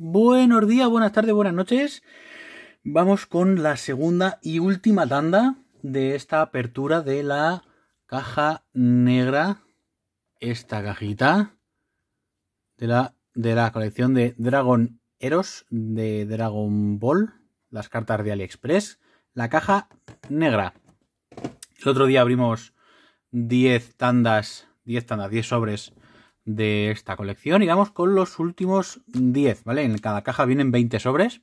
Buenos días, buenas tardes, buenas noches. Vamos con la segunda y última tanda de esta apertura de la caja negra. Esta cajita de la, de la colección de Dragon Eros de Dragon Ball, las cartas de AliExpress, la caja negra. El otro día abrimos 10 tandas, 10 tandas, 10 sobres de esta colección y vamos con los últimos 10, ¿vale? En cada caja vienen 20 sobres.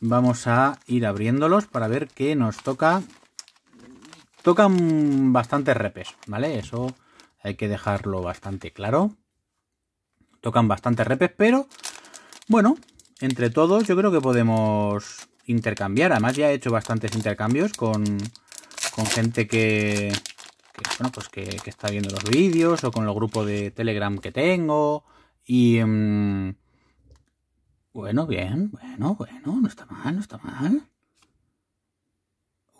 Vamos a ir abriéndolos para ver qué nos toca. Tocan bastantes repes, ¿vale? Eso hay que dejarlo bastante claro. Tocan bastantes repes, pero bueno, entre todos yo creo que podemos intercambiar. Además ya he hecho bastantes intercambios con, con gente que, que, bueno, pues que, está viendo los vídeos o con el grupo de Telegram que tengo. Y... Mm, bueno, bien, bueno, bueno, no está mal, no está mal.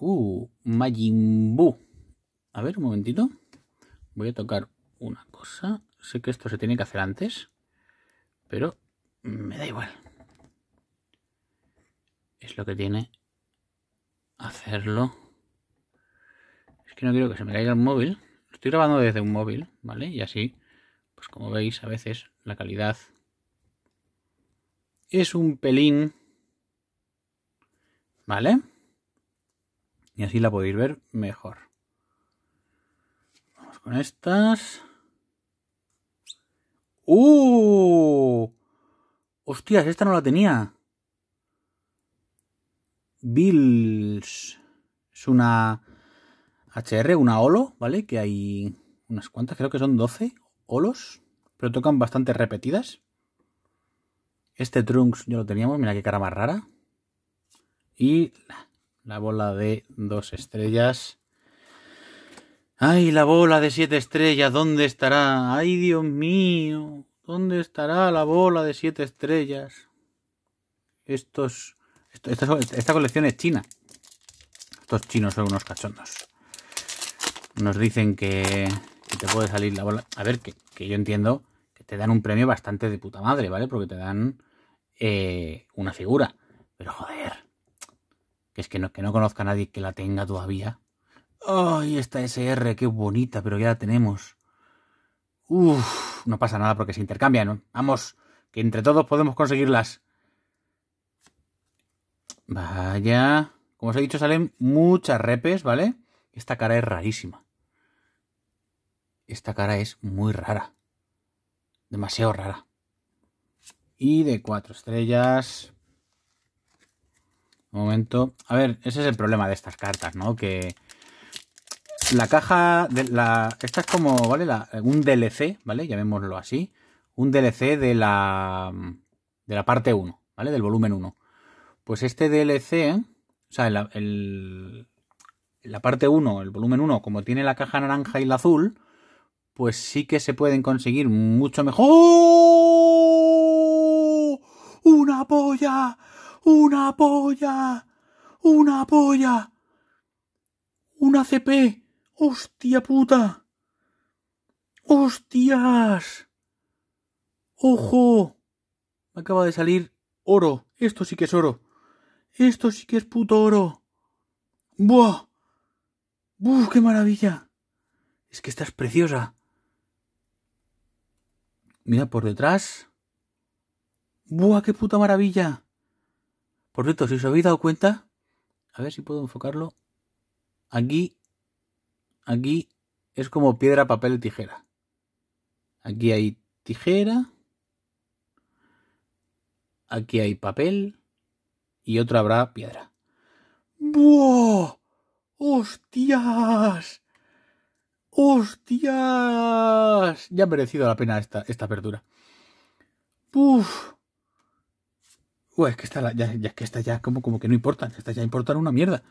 Uh, Majin A ver, un momentito. Voy a tocar una cosa. Sé que esto se tiene que hacer antes, pero me da igual. Es lo que tiene hacerlo es que no quiero que se me caiga el móvil. Estoy grabando desde un móvil, ¿vale? Y así, pues como veis, a veces la calidad es un pelín, ¿vale? Y así la podéis ver mejor. Vamos con estas. ¡Uh! Hostias, esta no la tenía. Bills. Es una HR, una olo, ¿vale? Que hay unas cuantas, creo que son 12 olos, pero tocan bastante repetidas. Este Trunks ya lo teníamos, mira qué cara más rara. Y la bola de dos estrellas. ¡Ay, la bola de siete estrellas! ¿Dónde estará? ¡Ay, Dios mío! ¿Dónde estará la bola de siete estrellas? Estos... esta colección es china. Estos chinos son unos cachondos. Nos dicen que, te puede salir la bola. A ver, que, yo entiendo que te dan un premio bastante de puta madre, ¿vale? Porque te dan eh, una figura. Pero joder, que es que no, que no conozca a nadie que la tenga todavía. ¡Ay, esta SR, qué bonita! Pero ya la tenemos. Uf, no pasa nada porque se intercambian. Vamos, que entre todos podemos conseguirlas. Vaya. Como os he dicho, salen muchas repes, ¿vale? Esta cara es rarísima esta cara es muy rara. Demasiado rara. Y de cuatro estrellas. Un momento. A ver, ese es el problema de estas cartas, ¿no? Que la caja. De la, esta es como, ¿vale? un DLC, ¿vale? Llamémoslo así. Un DLC de la. De la parte 1, ¿vale? Del volumen 1. Pues este DLC. O sea, el, la parte 1, el volumen 1, como tiene la caja naranja y la azul, pues sí que se pueden conseguir mucho mejor. ¡Oh! ¡Una polla! ¡Una polla! ¡Una polla! ¡Una CP! ¡Hostia puta! ¡Hostias! ¡Ojo! Me acaba de salir oro. Esto sí que es oro. Esto sí que es puto oro. ¡Buah! ¡Buf, qué maravilla! Es que estás preciosa. Mira por detrás. ¡Buah, qué puta maravilla! Por cierto, si os habéis dado cuenta, a ver si puedo enfocarlo. Aquí, aquí es como piedra, papel y tijera. Aquí hay tijera. Aquí hay papel. Y otra habrá piedra. ¡Buah! ¡Hostias! ¡Hostias! Ya ha merecido la pena esta, esta apertura. ¡Puf! es que está ya, que está ya como, como que no importa Estas ya importan una mierda.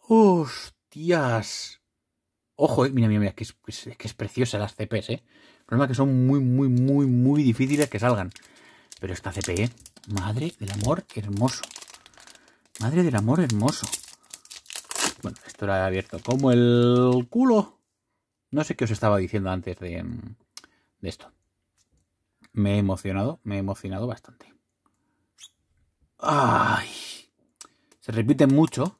¡Hostias! Ojo, eh, mira, mira, mira, que es, que es preciosa las CPs, eh. El problema es que son muy, muy, muy, muy difíciles que salgan. Pero esta CP, eh. Madre del amor hermoso. Madre del amor hermoso. Bueno, esto lo he abierto como el culo. No sé qué os estaba diciendo antes mm, de, esto. Me he emocionado, me he emocionado bastante. ¡Ay! Se repiten mucho,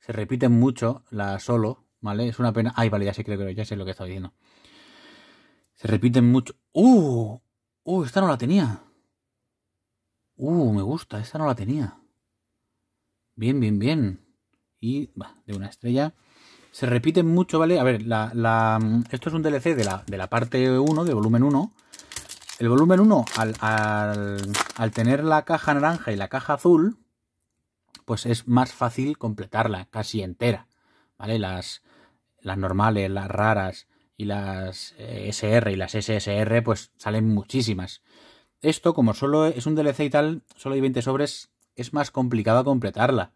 se repiten mucho la solo, ¿vale? Es una pena. Ay, vale, ya sé, creo que ya sé lo que estaba diciendo. Se repiten mucho. ¡Uh! ¡Uh! Esta no la tenía. ¡Uh! Me gusta, esta no la tenía. Bien, bien, bien. Y va, de una estrella se repiten mucho, ¿vale? A ver, la, esto es un DLC de la, de la parte 1, de volumen 1. El volumen 1, al, al, tener la caja naranja y la caja azul, pues es más fácil completarla casi entera, ¿vale? Las, las normales, las raras y las eh, SR y las SSR, pues salen muchísimas. Esto, como solo es un DLC y tal, solo hay 20 sobres, es más complicado completarla.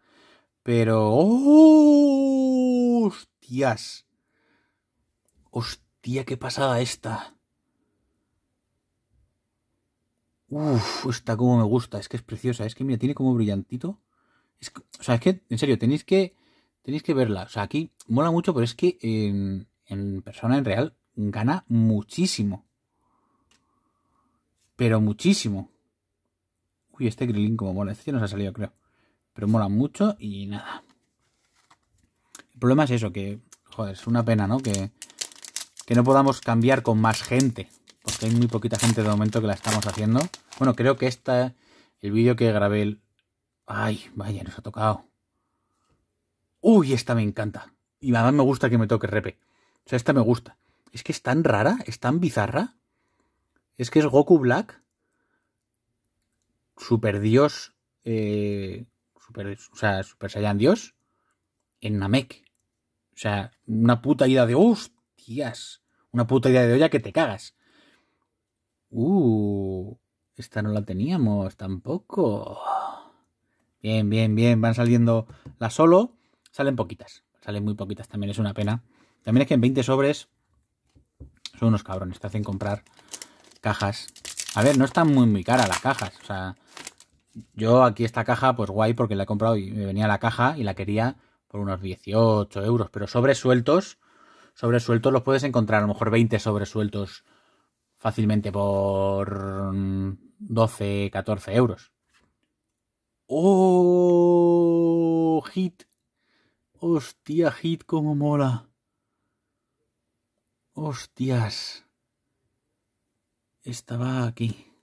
Pero... ¡Oh! ¡Hostias! ¡Hostia, qué pasada esta! Uf, esta como me gusta, es que es preciosa, es que mira, tiene como brillantito. o sea, es que, en serio, tenéis que, tenéis que verla. O sea, aquí mola mucho, pero es que en, persona, en real, gana muchísimo. Pero muchísimo. Uy, este Grilling como mola. Este no nos ha salido, creo. Pero mola mucho y nada problema es eso, que, joder, es una pena, ¿no? Que, no podamos cambiar con más gente, porque hay muy poquita gente de momento que la estamos haciendo. Bueno, creo que esta, el vídeo que grabé, el... ay, vaya, nos ha tocado. Uy, esta me encanta. Y además me gusta que me toque repe. O sea, esta me gusta. Es que es tan rara, es tan bizarra. Es que es Goku Black. Super Dios. Eh, super, o sea, Super Saiyan Dios. En Namek. O sea, una puta ida de hostias. Una puta idea de olla que te cagas. Uh, esta no la teníamos tampoco. Bien, bien, bien. Van saliendo las solo. Salen poquitas. Salen muy poquitas. También es una pena. También es que en 20 sobres son unos cabrones. Te hacen comprar cajas. A ver, no están muy, muy caras las cajas. O sea, yo aquí esta caja, pues guay, porque la he comprado y me venía la caja y la quería por unos 18 euros, pero sobresueltos, sobresueltos los puedes encontrar, a lo mejor 20 sobresueltos fácilmente por 12, 14 euros. ¡Oh! Hit. Hostia, hit, como mola. Hostias. Estaba aquí.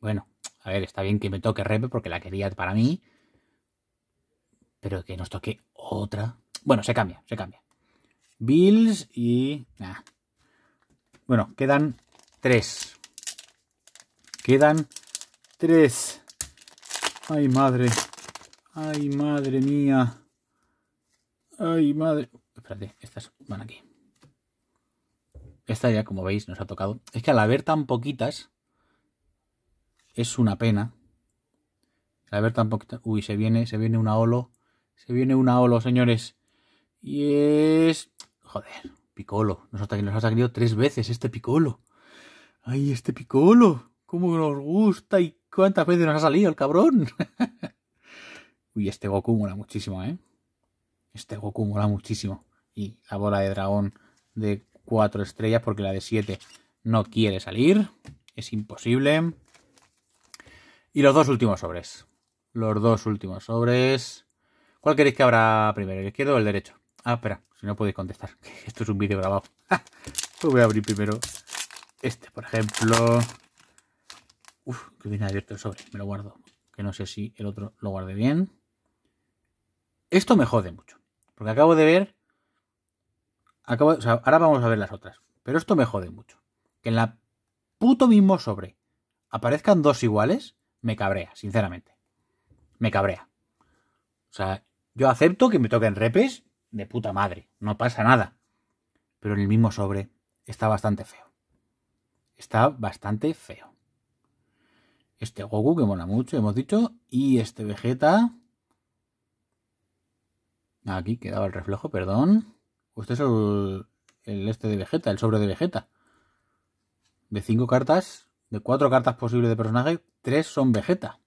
Bueno, a ver, está bien que me toque rep porque la quería para mí. Pero que nos toque otra. Bueno, se cambia, se cambia. Bills y... Ah. Bueno, quedan tres. Quedan tres. Ay, madre. Ay, madre mía. Ay, madre. Espérate, estas van aquí. Esta ya, como veis, nos ha tocado. Es que al haber tan poquitas, es una pena. Al haber tan poquitas... Uy, se viene, se viene una olo se viene una Olo, señores. Y es... Joder, Picolo. Nos ha, nos ha salido tres veces este Picolo. ¡Ay, este Picolo! ¡Cómo nos gusta! ¿Y cuántas veces nos ha salido el cabrón? Uy, este Goku mola muchísimo, ¿eh? Este Goku mola muchísimo. Y la bola de dragón de cuatro estrellas, porque la de siete no quiere salir. Es imposible. Y los dos últimos sobres. Los dos últimos sobres. ¿Cuál queréis que abra primero? ¿El izquierdo o el derecho? Ah, espera, si no podéis contestar. Esto es un vídeo grabado. Pues voy a abrir primero este, por ejemplo. Uf, que viene abierto el sobre. Me lo guardo. Que no sé si el otro lo guarde bien. Esto me jode mucho. Porque acabo de ver. Acabo, o sea, ahora vamos a ver las otras. Pero esto me jode mucho. Que en la puto mismo sobre aparezcan dos iguales, me cabrea, sinceramente. Me cabrea. O sea, yo acepto que me toquen repes de puta madre, no pasa nada. Pero en el mismo sobre está bastante feo. Está bastante feo. Este Goku que mola mucho, hemos dicho, y este Vegeta. Aquí quedaba el reflejo, perdón. Este es el, el este de Vegeta, el sobre de Vegeta. De cinco cartas, de cuatro cartas posibles de personaje, tres son Vegeta.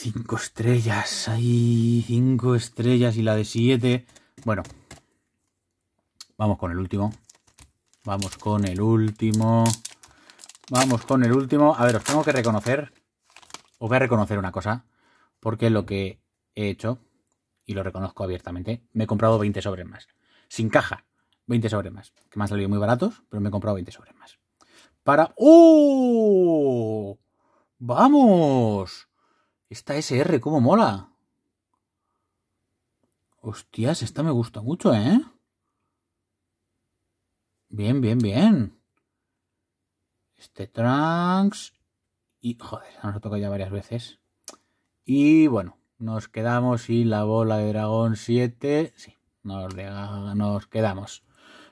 Cinco estrellas, hay cinco estrellas y la de siete. Bueno, vamos con el último. Vamos con el último. Vamos con el último. A ver, os tengo que reconocer. Os voy a reconocer una cosa. Porque lo que he hecho, y lo reconozco abiertamente, me he comprado 20 sobres más. Sin caja, 20 sobres más. Que me han salido muy baratos, pero me he comprado 20 sobres más. Para... ¡Oh! ¡Vamos! Esta SR, ¿cómo mola? Hostias, esta me gusta mucho, ¿eh? Bien, bien, bien. Este Trunks. Y, joder, nos ha tocado ya varias veces. Y bueno, nos quedamos Y la bola de dragón 7. Sí, nos, nos quedamos.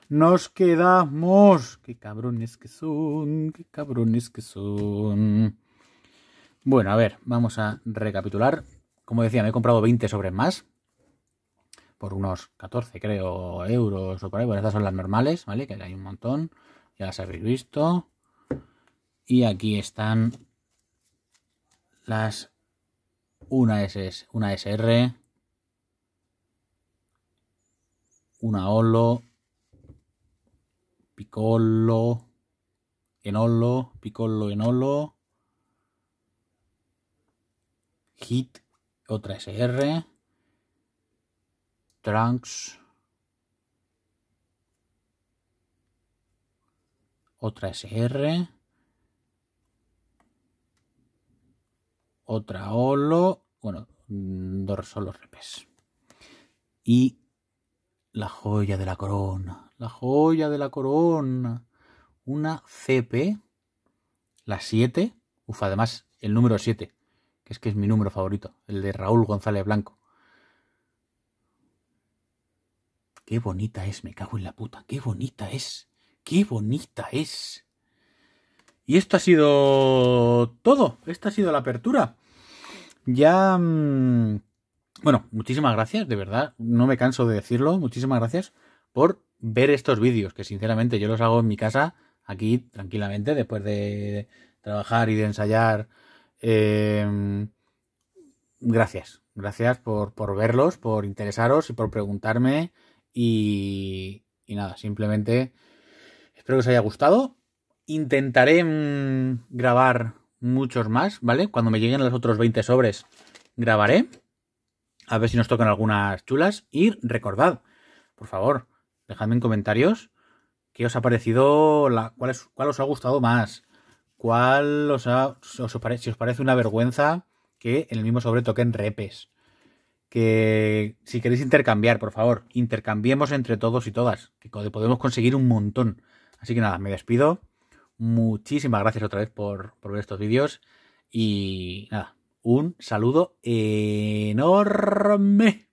Nos quedamos. Qué cabrones que son, qué cabrones que son. Bueno, a ver, vamos a recapitular. Como decía, me he comprado 20 sobre más. Por unos 14, creo, euros o por ahí. Bueno, estas son las normales, ¿vale? Que hay un montón. Ya las habéis visto. Y aquí están las una SS, una SR, una Olo, PICOLO, Enolo, Piccolo, Enolo, hit, otra SR, trunks, otra SR, otra holo, bueno, dos los repes. Y la joya de la corona, la joya de la corona, una CP, la 7, Uf, además el número 7, que es que es mi número favorito, el de Raúl González Blanco. Qué bonita es, me cago en la puta, qué bonita es, qué bonita es. Y esto ha sido todo, esta ha sido la apertura. Ya... Mm, bueno, muchísimas gracias, de verdad, no me canso de decirlo, muchísimas gracias por ver estos vídeos, que sinceramente yo los hago en mi casa, aquí, tranquilamente, después de trabajar y de ensayar Em, gracias, gracias por, por, verlos, por interesaros y por preguntarme. Y, y nada, simplemente espero que os haya gustado. Intentaré mm, grabar muchos más, ¿vale? Cuando me lleguen los otros 20 sobres, grabaré. A ver si nos tocan algunas chulas. Y recordad, por favor, dejadme en comentarios qué os ha parecido, la, es, cuál os ha gustado más, cuál os, os, os parece una vergüenza que en el mismo sobre toquen repes. Que si queréis intercambiar, por favor, intercambiemos entre todos y todas, que podemos conseguir un montón. Así que nada, me despido. Muchísimas gracias otra vez por, por ver estos vídeos. Y nada, un saludo enorme.